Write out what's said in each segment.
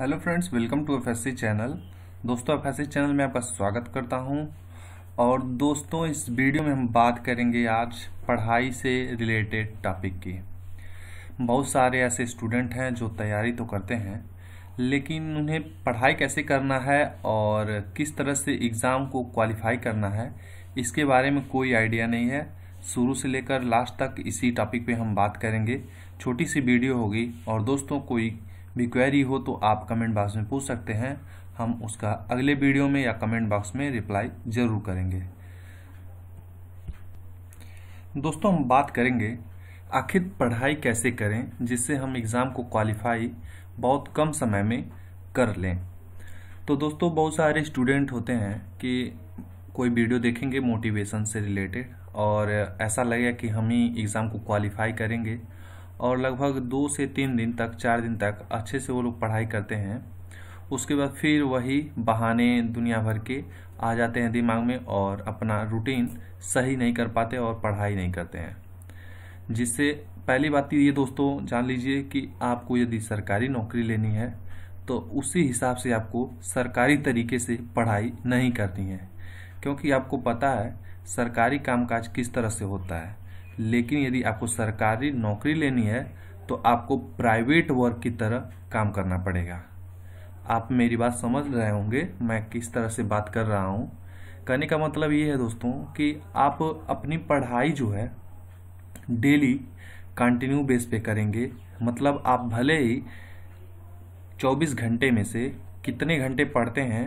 hello friends welcome to F channel दोस्तों F channel में आपका स्वागत करता हूं और दोस्तों इस वीडियो में हम बात करेंगे आज पढ़ाई से रिलेटेड टॉपिक की बहुत सारे ऐसे स्टूडेंट हैं जो तैयारी तो करते हैं लेकिन उन्हें पढ़ाई कैसे करना है और किस तरह से एग्ज़ाम को क्वालिफाई करना है इसके बारे में कोई आइडिया नहीं है शुरू से लेकर लास्ट तक इसी टॉपिक पे हम बात करेंगे छोटी सी वीडियो होगी और दोस्तों कोई भी क्वेरी हो तो आप कमेंट बॉक्स में पूछ सकते हैं हम उसका अगले वीडियो में या कमेंट बॉक्स में रिप्लाई ज़रूर करेंगे दोस्तों हम बात करेंगे आखिर पढ़ाई कैसे करें जिससे हम एग्ज़ाम को क्वालिफाई बहुत कम समय में कर लें तो दोस्तों बहुत सारे स्टूडेंट होते हैं कि कोई वीडियो देखेंगे मोटिवेशन से रिलेटेड और ऐसा लगे कि हम ही एग्ज़ाम को क्वालिफाई करेंगे और लगभग दो से तीन दिन तक चार दिन तक अच्छे से वो लोग पढ़ाई करते हैं उसके बाद फिर वही बहाने दुनिया भर के आ जाते हैं दिमाग में और अपना रूटीन सही नहीं कर पाते और पढ़ाई नहीं करते हैं जिससे पहली बात तो ये दोस्तों जान लीजिए कि आपको यदि सरकारी नौकरी लेनी है तो उसी हिसाब से आपको सरकारी तरीके से पढ़ाई नहीं करनी है क्योंकि आपको पता है सरकारी कामकाज किस तरह से होता है लेकिन यदि आपको सरकारी नौकरी लेनी है तो आपको प्राइवेट वर्क की तरह काम करना पड़ेगा आप मेरी बात समझ रहे होंगे मैं किस तरह से बात कर रहा हूँ कहने का मतलब ये है दोस्तों कि आप अपनी पढ़ाई जो है डेली कंटिन्यू बेस पे करेंगे मतलब आप भले ही 24 घंटे में से कितने घंटे पढ़ते हैं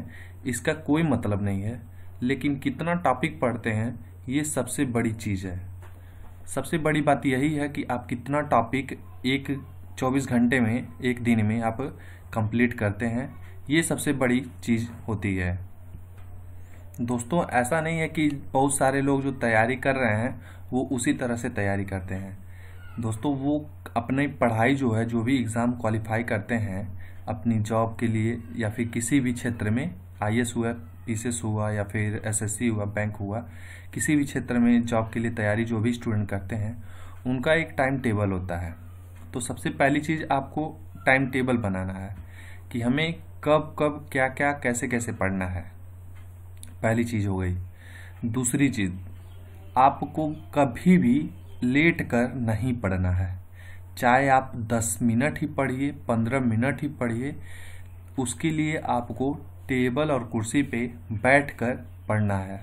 इसका कोई मतलब नहीं है लेकिन कितना टॉपिक पढ़ते हैं ये सबसे बड़ी चीज़ है सबसे बड़ी बात यही है कि आप कितना टॉपिक एक चौबीस घंटे में एक दिन में आप कंप्लीट करते हैं ये सबसे बड़ी चीज़ होती है दोस्तों ऐसा नहीं है कि बहुत सारे लोग जो तैयारी कर रहे हैं वो उसी तरह से तैयारी करते हैं दोस्तों वो अपनी पढ़ाई जो है जो भी एग्ज़ाम क्वालिफाई करते हैं अपनी जॉब के लिए या फिर किसी भी क्षेत्र में आई एस पीसेस हुआ या फिर एसएससी हुआ बैंक हुआ किसी भी क्षेत्र में जॉब के लिए तैयारी जो भी स्टूडेंट करते हैं उनका एक टाइम टेबल होता है तो सबसे पहली चीज़ आपको टाइम टेबल बनाना है कि हमें कब कब क्या क्या कैसे कैसे पढ़ना है पहली चीज़ हो गई दूसरी चीज़ आपको कभी भी लेट कर नहीं पढ़ना है चाहे आप 10 मिनट ही पढ़िए 15 मिनट ही पढ़िए उसके लिए आपको टेबल और कुर्सी पे बैठकर पढ़ना है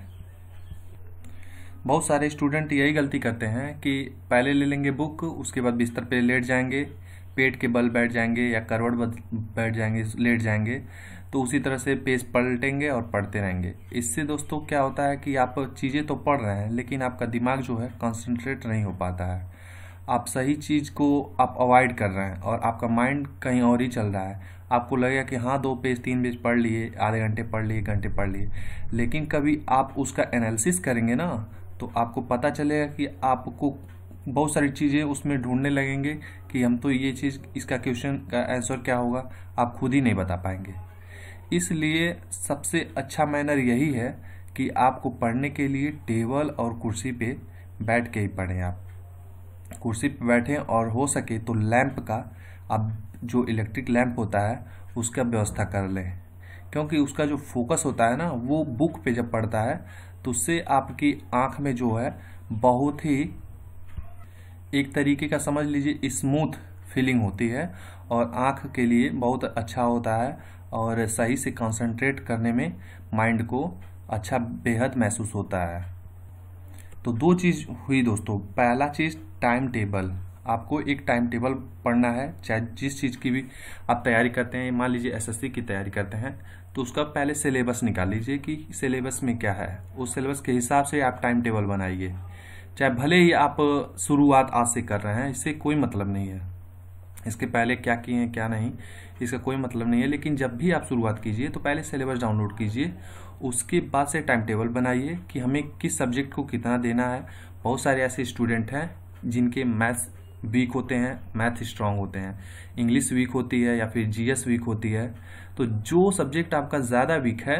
बहुत सारे स्टूडेंट यही गलती करते हैं कि पहले ले लेंगे बुक उसके बाद बिस्तर पे लेट जाएंगे पेट के बल बैठ जाएंगे या करवट बैठ जाएंगे लेट जाएंगे तो उसी तरह से पेज पलटेंगे और पढ़ते रहेंगे इससे दोस्तों क्या होता है कि आप चीज़ें तो पढ़ रहे हैं लेकिन आपका दिमाग जो है कंसंट्रेट नहीं हो पाता है आप सही चीज़ को आप अवॉइड कर रहे हैं और आपका माइंड कहीं और ही चल रहा है आपको लगेगा कि हाँ दो पेज तीन पेज पढ़ लिए आधे घंटे पढ़ लिए घंटे पढ़ लिए लेकिन कभी आप उसका एनालिसिस करेंगे ना तो आपको पता चलेगा कि आपको बहुत सारी चीज़ें उसमें ढूंढने लगेंगे कि हम तो ये चीज़ इसका क्वेश्चन का आंसर क्या होगा आप खुद ही नहीं बता पाएंगे इसलिए सबसे अच्छा मैनर यही है कि आपको पढ़ने के लिए टेबल और कुर्सी पे बैठ के ही पढ़ें आप कुर्सी पर बैठें और हो सके तो लैंप का अब जो इलेक्ट्रिक लैंप होता है उसका व्यवस्था कर लें क्योंकि उसका जो फोकस होता है ना वो बुक पे जब पड़ता है तो उससे आपकी आँख में जो है बहुत ही एक तरीके का समझ लीजिए स्मूथ फीलिंग होती है और आँख के लिए बहुत अच्छा होता है और सही से कंसंट्रेट करने में माइंड को अच्छा बेहद महसूस होता है तो दो चीज़ हुई दोस्तों पहला चीज़ टाइम टेबल आपको एक टाइम टेबल पढ़ना है चाहे जिस चीज़ की भी आप तैयारी करते हैं मान लीजिए एसएससी की तैयारी करते हैं तो उसका पहले सिलेबस निकाल लीजिए कि सिलेबस में क्या है उस सिलेबस के हिसाब से आप टाइम टेबल बनाइए चाहे भले ही आप शुरुआत आज से कर रहे हैं इससे कोई मतलब नहीं है इसके पहले क्या किए हैं क्या नहीं इसका कोई मतलब नहीं है लेकिन जब भी आप शुरुआत कीजिए तो पहले सिलेबस डाउनलोड कीजिए उसके बाद से टाइम टेबल बनाइए कि हमें किस सब्जेक्ट को कितना देना है बहुत सारे ऐसे स्टूडेंट हैं जिनके मैथ्स वीक होते हैं मैथ स्ट्रांग होते हैं इंग्लिश वीक होती है या फिर जीएस वीक होती है तो जो सब्जेक्ट आपका ज़्यादा वीक है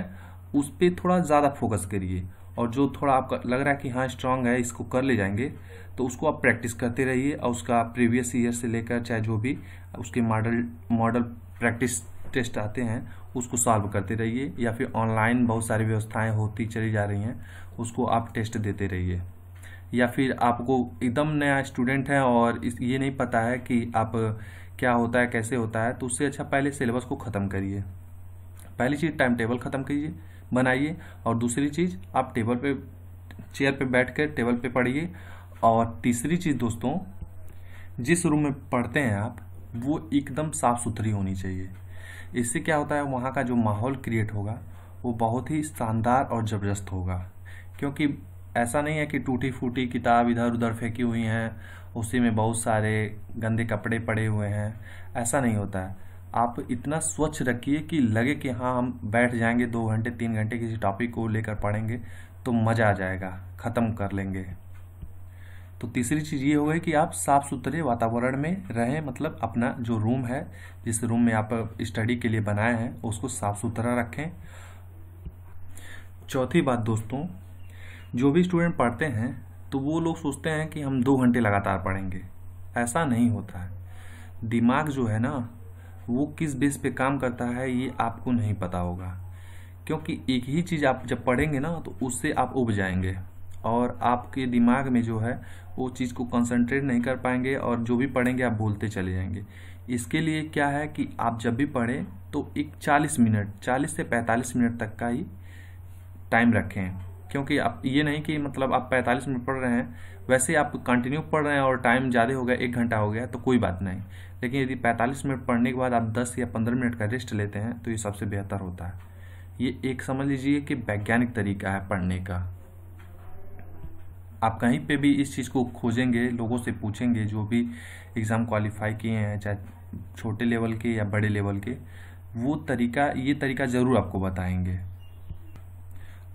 उस पर थोड़ा ज़्यादा फोकस करिए और जो थोड़ा आपका लग रहा है कि हाँ स्ट्रांग है इसको कर ले जाएंगे तो उसको आप प्रैक्टिस करते रहिए और उसका प्रीवियस ईयर से लेकर चाहे जो भी उसके मॉडल मॉडल प्रैक्टिस टेस्ट आते हैं उसको सॉल्व करते रहिए या फिर ऑनलाइन बहुत सारी व्यवस्थाएं होती चली जा रही हैं उसको आप टेस्ट देते रहिए या फिर आपको एकदम नया स्टूडेंट है और इस ये नहीं पता है कि आप क्या होता है कैसे होता है तो उससे अच्छा पहले सिलेबस को ख़त्म करिए पहली चीज़ टाइम टेबल ख़त्म करिए बनाइए और दूसरी चीज़ आप टेबल पे चेयर पे बैठ कर टेबल पे पढ़िए और तीसरी चीज़ दोस्तों जिस रूम में पढ़ते हैं आप वो एकदम साफ़ सुथरी होनी चाहिए इससे क्या होता है वहाँ का जो माहौल क्रिएट होगा वो बहुत ही शानदार और ज़बरदस्त होगा क्योंकि ऐसा नहीं है कि टूटी फूटी किताब इधर उधर फेंकी हुई हैं उसी में बहुत सारे गंदे कपड़े पड़े हुए हैं ऐसा नहीं होता है आप इतना स्वच्छ रखिए कि लगे कि हाँ हम बैठ जाएंगे दो घंटे तीन घंटे किसी टॉपिक को लेकर पढ़ेंगे तो मज़ा आ जाएगा ख़त्म कर लेंगे तो तीसरी चीज़ ये हो गई कि आप साफ़ सुथरे वातावरण में रहें मतलब अपना जो रूम है जिस रूम में आप स्टडी के लिए बनाए हैं उसको साफ़ सुथरा रखें चौथी बात दोस्तों जो भी स्टूडेंट पढ़ते हैं तो वो लोग सोचते हैं कि हम दो घंटे लगातार पढ़ेंगे ऐसा नहीं होता है दिमाग जो है ना वो किस बेस पे काम करता है ये आपको नहीं पता होगा क्योंकि एक ही चीज़ आप जब पढ़ेंगे ना तो उससे आप उब जाएंगे और आपके दिमाग में जो है वो चीज़ को कंसंट्रेट नहीं कर पाएंगे और जो भी पढ़ेंगे आप भूलते चले जाएंगे इसके लिए क्या है कि आप जब भी पढ़ें तो एक 40 मिनट 40 से 45 मिनट तक का ही टाइम रखें क्योंकि आप ये नहीं कि मतलब आप 45 मिनट पढ़ रहे हैं वैसे आप कंटिन्यू पढ़ रहे हैं और टाइम ज़्यादा हो गया एक घंटा हो गया तो कोई बात नहीं लेकिन यदि 45 मिनट पढ़ने के बाद आप 10 या 15 मिनट का रेस्ट लेते हैं तो ये सबसे बेहतर होता है ये एक समझ लीजिए कि वैज्ञानिक तरीका है पढ़ने का आप कहीं पर भी इस चीज़ को खोजेंगे लोगों से पूछेंगे जो भी एग्ज़ाम क्वालिफाई किए हैं चाहे छोटे लेवल के या बड़े लेवल के वो तरीका ये तरीका ज़रूर आपको बताएंगे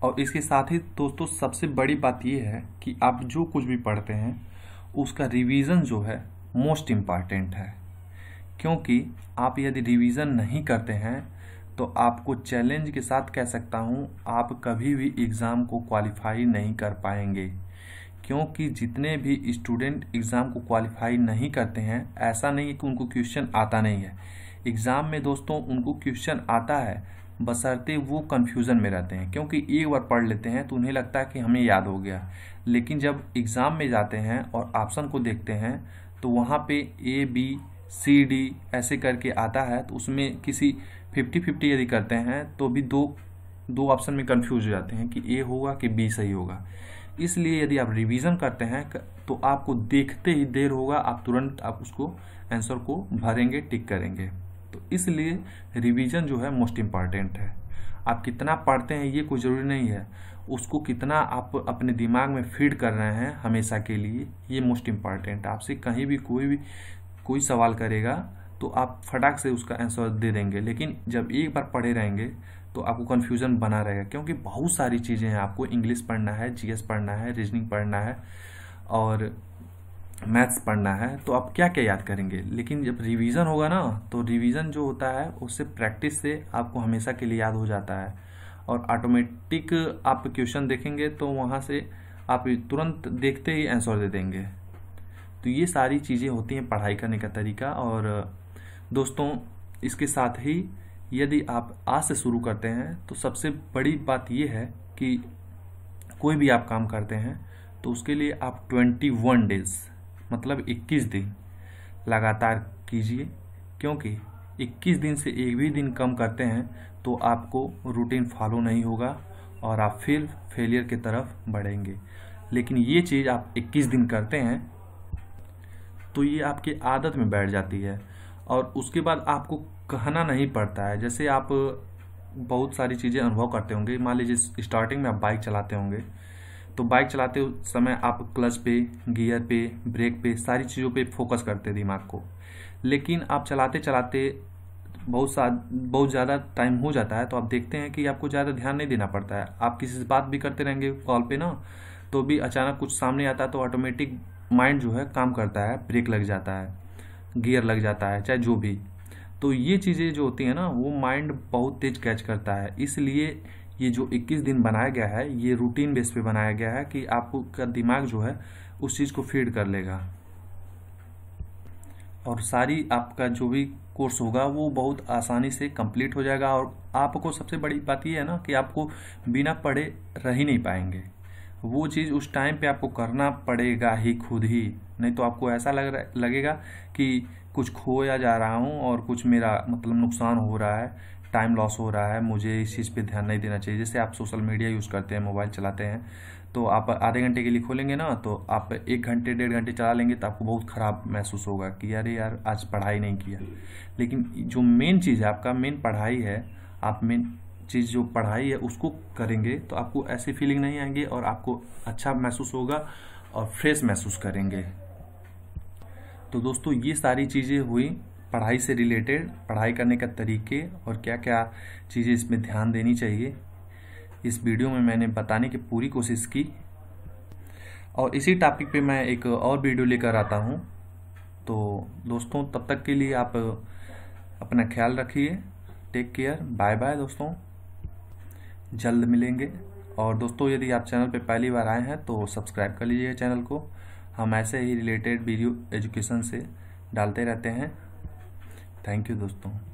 और इसके साथ ही दोस्तों सबसे बड़ी बात यह है कि आप जो कुछ भी पढ़ते हैं उसका रिवीजन जो है मोस्ट इम्पॉर्टेंट है क्योंकि आप यदि रिवीजन नहीं करते हैं तो आपको चैलेंज के साथ कह सकता हूँ आप कभी भी एग्ज़ाम को क्वालिफाई नहीं कर पाएंगे क्योंकि जितने भी स्टूडेंट एग्ज़ाम को क्वालिफाई नहीं करते हैं ऐसा नहीं है कि उनको क्वेश्चन आता नहीं है एग्ज़ाम में दोस्तों उनको क्वेश्चन आता है बसरते वो कन्फ्यूज़न में रहते हैं क्योंकि एक बार पढ़ लेते हैं तो उन्हें लगता है कि हमें याद हो गया लेकिन जब एग्ज़ाम में जाते हैं और ऑप्शन को देखते हैं तो वहाँ पे ए बी सी डी ऐसे करके आता है तो उसमें किसी फिफ्टी फिफ्टी यदि करते हैं तो भी दो दो ऑप्शन में कन्फ्यूज़ हो जाते हैं कि ए होगा कि बी सही होगा इसलिए यदि आप रिविज़न करते हैं तो आपको देखते ही देर होगा आप तुरंत आप उसको आंसर को भरेंगे टिक करेंगे तो इसलिए रिवीजन जो है मोस्ट इम्पॉर्टेंट है आप कितना पढ़ते हैं ये कोई ज़रूरी नहीं है उसको कितना आप अपने दिमाग में फीड कर रहे हैं हमेशा के लिए ये मोस्ट इम्पॉर्टेंट आपसे कहीं भी कोई भी कोई सवाल करेगा तो आप फटाक से उसका आंसर दे देंगे लेकिन जब एक बार पढ़े रहेंगे तो आपको कन्फ्यूज़न बना रहेगा क्योंकि बहुत सारी चीज़ें हैं आपको इंग्लिश पढ़ना है जी पढ़ना है रीजनिंग पढ़ना है और मैथ्स पढ़ना है तो आप क्या क्या याद करेंगे लेकिन जब रिवीजन होगा ना तो रिवीजन जो होता है उससे प्रैक्टिस से आपको हमेशा के लिए याद हो जाता है और ऑटोमेटिक आप क्वेश्चन देखेंगे तो वहाँ से आप तुरंत देखते ही आंसर दे देंगे तो ये सारी चीज़ें होती हैं पढ़ाई करने का तरीका और दोस्तों इसके साथ ही यदि आप आज से शुरू करते हैं तो सबसे बड़ी बात यह है कि कोई भी आप काम करते हैं तो उसके लिए आप ट्वेंटी वन डेज़ मतलब 21 दिन लगातार कीजिए क्योंकि 21 दिन से एक भी दिन कम करते हैं तो आपको रूटीन फॉलो नहीं होगा और आप फिर फेलियर की तरफ बढ़ेंगे लेकिन ये चीज़ आप 21 दिन करते हैं तो ये आपकी आदत में बैठ जाती है और उसके बाद आपको कहना नहीं पड़ता है जैसे आप बहुत सारी चीज़ें अनुभव करते होंगे मान लीजिए स्टार्टिंग में आप बाइक चलाते होंगे तो बाइक चलाते समय आप क्लच पे गियर पे ब्रेक पे सारी चीज़ों पे फोकस करते दिमाग को लेकिन आप चलाते चलाते बहुत सा बहुत ज़्यादा टाइम हो जाता है तो आप देखते हैं कि आपको ज़्यादा ध्यान नहीं देना पड़ता है आप किसी से बात भी करते रहेंगे कॉल पे ना तो भी अचानक कुछ सामने आता है तो ऑटोमेटिक माइंड जो है काम करता है ब्रेक लग जाता है गियर लग जाता है चाहे जो भी तो ये चीज़ें जो होती हैं ना वो माइंड बहुत तेज़ कैच करता है इसलिए ये जो 21 दिन बनाया गया है ये रूटीन बेस पे बनाया गया है कि आपका दिमाग जो है उस चीज़ को फीड कर लेगा और सारी आपका जो भी कोर्स होगा वो बहुत आसानी से कंप्लीट हो जाएगा और आपको सबसे बड़ी बात ये है ना कि आपको बिना पढ़े रह ही नहीं पाएंगे वो चीज़ उस टाइम पे आपको करना पड़ेगा ही खुद ही नहीं तो आपको ऐसा लग लगेगा कि कुछ खोया जा रहा हूँ और कुछ मेरा मतलब नुकसान हो रहा है टाइम लॉस हो रहा है मुझे इस चीज़ पे ध्यान नहीं देना चाहिए जैसे आप सोशल मीडिया यूज़ करते हैं मोबाइल चलाते हैं तो आप आधे घंटे के लिए खोलेंगे ना तो आप एक घंटे डेढ़ घंटे चला लेंगे तो आपको बहुत ख़राब महसूस होगा कि यार यार आज पढ़ाई नहीं किया लेकिन जो मेन चीज़ है आपका मेन पढ़ाई है आप मेन चीज़ जो पढ़ाई है उसको करेंगे तो आपको ऐसी फीलिंग नहीं आएंगी और आपको अच्छा महसूस होगा और फ्रेश महसूस करेंगे तो दोस्तों ये सारी चीज़ें हुई पढ़ाई से रिलेटेड पढ़ाई करने का तरीके और क्या क्या चीज़ें इसमें ध्यान देनी चाहिए इस वीडियो में मैंने बताने की पूरी कोशिश की और इसी टॉपिक पे मैं एक और वीडियो लेकर आता हूँ तो दोस्तों तब तक के लिए आप अपना ख्याल रखिए टेक केयर बाय बाय दोस्तों जल्द मिलेंगे और दोस्तों यदि आप चैनल पे पहली बार आए हैं तो सब्सक्राइब कर लीजिए चैनल को हम ऐसे ही रिलेटेड वीडियो एजुकेशन से डालते रहते हैं थैंक यू दोस्तों